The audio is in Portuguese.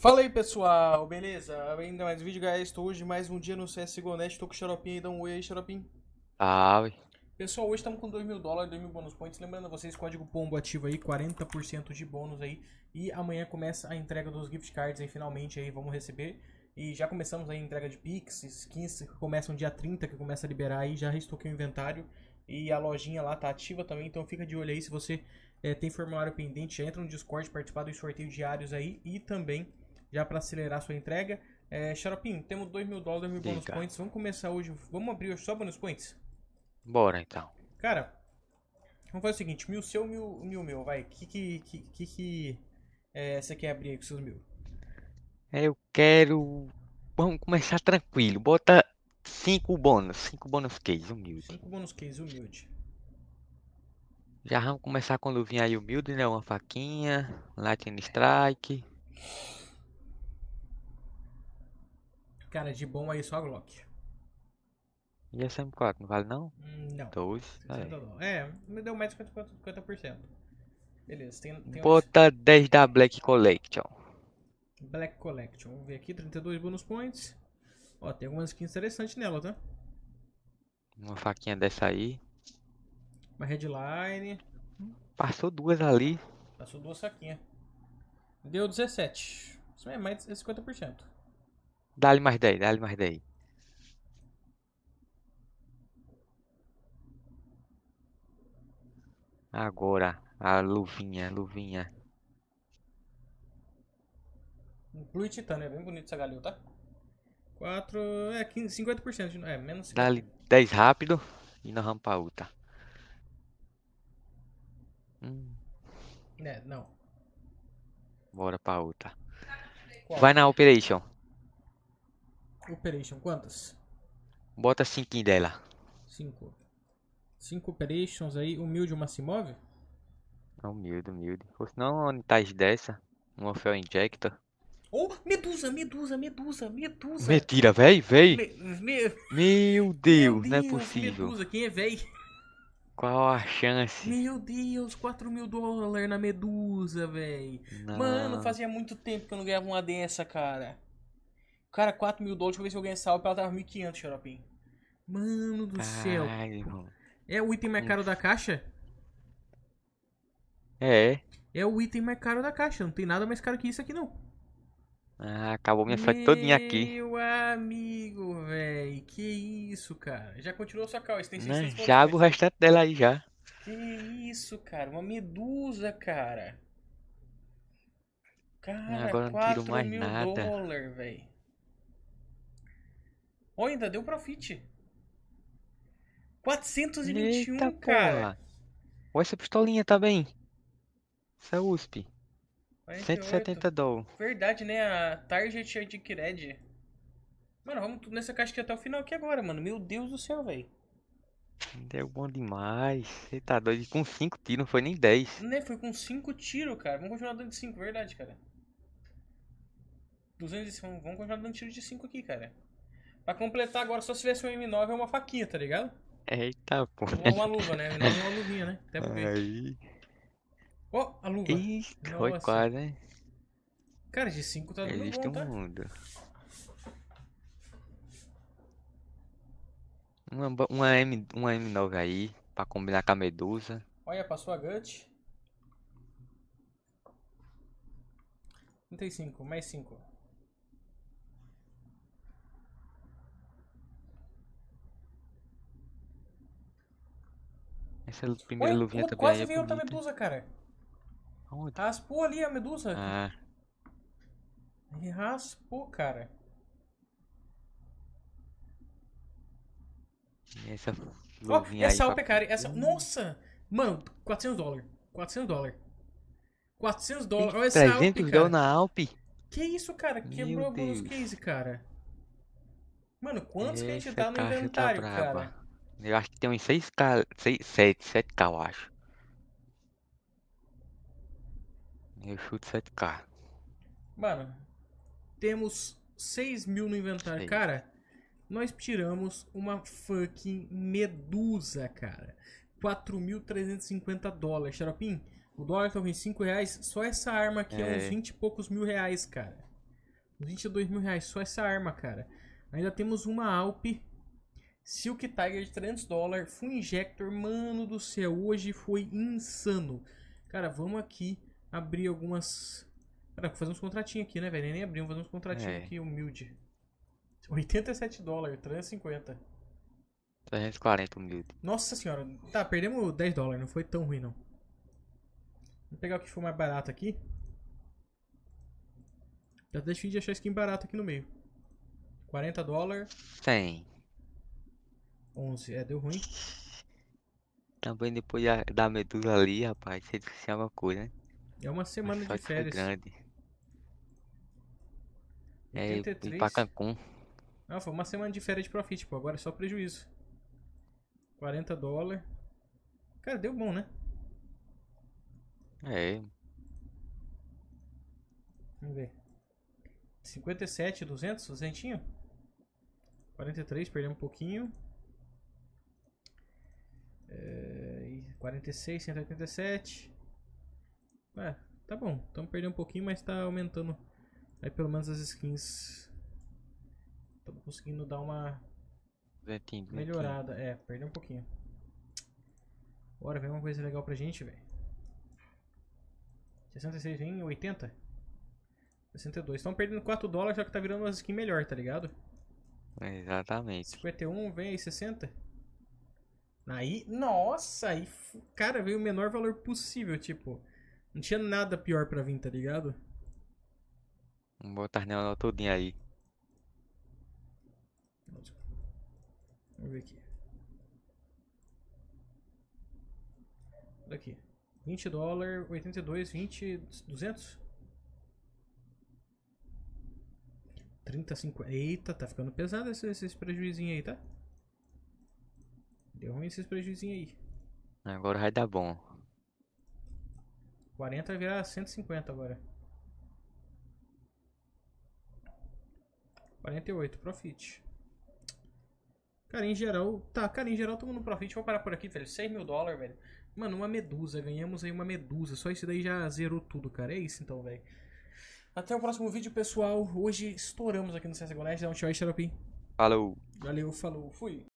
Fala aí pessoal, beleza? Ainda mais vídeo, guys. Estou hoje mais um dia no CSGO Net. Estou com o Xaropim aí, dá um oi aí, Xaropim. Ah, Pessoal, hoje estamos com 2 mil dólares, 2 mil bônus points. Lembrando a vocês, código POMBO ativo aí, 40% de bônus aí. E amanhã começa a entrega dos gift cards aí, finalmente aí, vamos receber. E já começamos aí a entrega de Pix, skins que começam dia 30, que começa a liberar aí. Já restoquei o inventário e a lojinha lá tá ativa também, então fica de olho aí se você é, tem formulário pendente, entra no Discord, participar dos sorteios diários aí e também já para acelerar sua entrega. É, Xaropim, temos 2 mil dólares, 2 mil bonus points. Vamos começar hoje. Vamos abrir hoje só bonus points? Bora então. Cara, vamos fazer o seguinte: mil seu, mil, mil meu. Vai, que que, que, que, que é, você quer abrir aí com seus mil? Eu quero. Vamos começar tranquilo. Bota 5 bônus, 5 bônus case, humilde. 5 bônus case, humilde. Já vamos começar quando vir aí humilde, né? Uma faquinha, Lightning Strike. Cara, de bom aí só a Glock. E a SM4, não vale não? Hum, não. 12? É, me deu mais de 50%. Beleza, tem, tem Bota 10 da Black Collection. Black Collection, vamos ver aqui, 32 bonus points. Ó, tem algumas skins interessantes nela, tá? Uma faquinha dessa aí. Uma headline. Passou duas ali. Passou duas saquinhas. Deu 17. Isso é mais de 50%. Dá-lhe mais 10, dá-lhe mais 10. Agora, a luvinha, luvinha. Blue Titânio, é bem bonito essa galil, tá? 4, é 15, 50%, de, é menos 50%. Dá-lhe 10 rápido e na rampa outra. Hum. É, não. Bora pra outra. Qual? Vai na Operation. Operation, quantas? Bota 5 dela. 5. 5 operations aí, humilde uma se move? Humilde, humilde. Ou não onde tá dessa? Um Orfeu Injector. Oh, medusa, medusa, medusa, medusa. Mentira, véi, véi. Me, me... Meu, Deus, Meu Deus, não é possível. Medusa, quem é véi? Qual a chance? Meu Deus, 4 mil dólares na medusa, véi. Não. Mano, fazia muito tempo que eu não ganhava uma dessa, cara. Cara, 4 mil dólares, deixa eu ver se eu ganho salve. Ela tava 1.500, xaropinho. Mano do Caralho, céu. Irmão. É o item mais caro da caixa? É. É o item mais caro da caixa. Não tem nada mais caro que isso aqui, não. Ah, acabou minha frete todinha aqui. Meu amigo, velho. Que isso, cara. Já continuou sua calça. Tem 600 né, Não, já o restante dela aí, já. Que isso, cara. Uma medusa, cara. Cara, Agora não 4 tiro mais mil nada. dólar, velho. Olha, ainda deu profit. 421, Eita, cara. Olha essa pistolinha, tá bem. Essa USP. 170 dólares. Verdade, né? A Target adquired. Mano, vamos tudo nessa caixa aqui até o final aqui agora, mano. Meu Deus do céu, velho. Deu bom demais. Você tá doido. Com 5 tiros, não foi nem 10. Né? Foi com 5 tiros, cara. Vamos continuar dando de 5, verdade, cara. 200, vamos continuar dando tiro de 5 aqui, cara. Pra completar agora, só se tivesse um M9 é uma faquinha, tá ligado? Eita, pô. Ou é uma luva, né? M9 é uma luvinha, né? Até porque... Aí... Ó, oh, a luva. Ih, foi assim. quase, hein? Cara, de 5 tá dando Existe bom, um tá? mundo. Uma, uma, M, uma M9 aí, pra combinar com a Medusa. Olha, passou a Gut. 35, mais 5. Essa é primeira Oi, luvinha também quase é veio outra medusa, cara. Onde? Raspou ali a medusa. Ah. raspou, cara. essa luvinha oh, essa aí... É essa cara, essa... Nossa! Mano, 400 dólares. 400 dólares. 400 dólares. Olha essa 300 Alp, cara. na Alp? Que isso, cara? Quebrou alguns case, cara. Mano, quantos essa que a gente dá no tá inventário, tá cara? Eu acho que tem uns 6k, 6, 7, 7k eu acho. Eu chuto 7k. Mano, temos 6 mil no inventário. Sei. Cara, nós tiramos uma fucking medusa, cara. 4.350 dólares. Xaropim, o dólar tá com 5 reais. Só essa arma aqui é. é uns 20 e poucos mil reais, cara. Uns 22 mil reais, só essa arma, cara. Ainda temos uma Alp Silk Tiger de 300 dólares, Full Injector, mano do céu, hoje foi insano. Cara, vamos aqui abrir algumas... Cara, fazer uns contratinhos aqui, né, velho? Nem abrimos, fazer uns contratinhos é. aqui, humilde. 87 dólares, 350. 340 humilde. Nossa senhora, tá, perdemos 10 dólares, não foi tão ruim não. Vou pegar o que for mais barato aqui. Já difícil de achar skin barato aqui no meio. 40 dólares. 100. 11, é, deu ruim. Também depois da, medula ali, rapaz, você disse que uma coisa, né? É uma semana de férias. Foi grande. 83. É, ir pra Cancún. Não, foi uma semana de férias de profit, pô. Agora é só prejuízo. 40 dólares. Cara, deu bom, né? É. Vamos ver. 57, 200, 200? 43, perdemos um pouquinho. 46, 187. É, tá bom. Estamos perdendo um pouquinho, mas tá aumentando. Aí pelo menos as skins. Estamos conseguindo dar uma. Ventinho, ventinho. Melhorada. É, perdeu um pouquinho. Bora, vem uma coisa legal pra gente, velho. 66 vem 80? 62. Estão perdendo 4 dólares, já que tá virando umas skins melhor, tá ligado? Exatamente. 51 vem aí 60? Aí, nossa, aí, cara, veio o menor valor possível, tipo. Não tinha nada pior pra vir, tá ligado? Vamos botar nela todinha aí. Vamos ver aqui. aqui. 20 dólares, 82, 20, 200? 30, 50. Eita, tá ficando pesado esses, esses prejuizinhos aí, tá? Deu ruim esses prejuizinhos aí. Agora vai dar bom. 40 vai virar 150 agora. 48, profit. Cara, em geral... Tá, cara, em geral todo mundo profit. Vou parar por aqui, velho. 6 mil dólares, velho. Mano, uma medusa. Ganhamos aí uma medusa. Só isso daí já zerou tudo, cara. É isso então, velho. Até o próximo vídeo, pessoal. Hoje estouramos aqui no CSGO Next. Dá um tchau aí, Xaropim. Falou. Valeu, falou. Fui.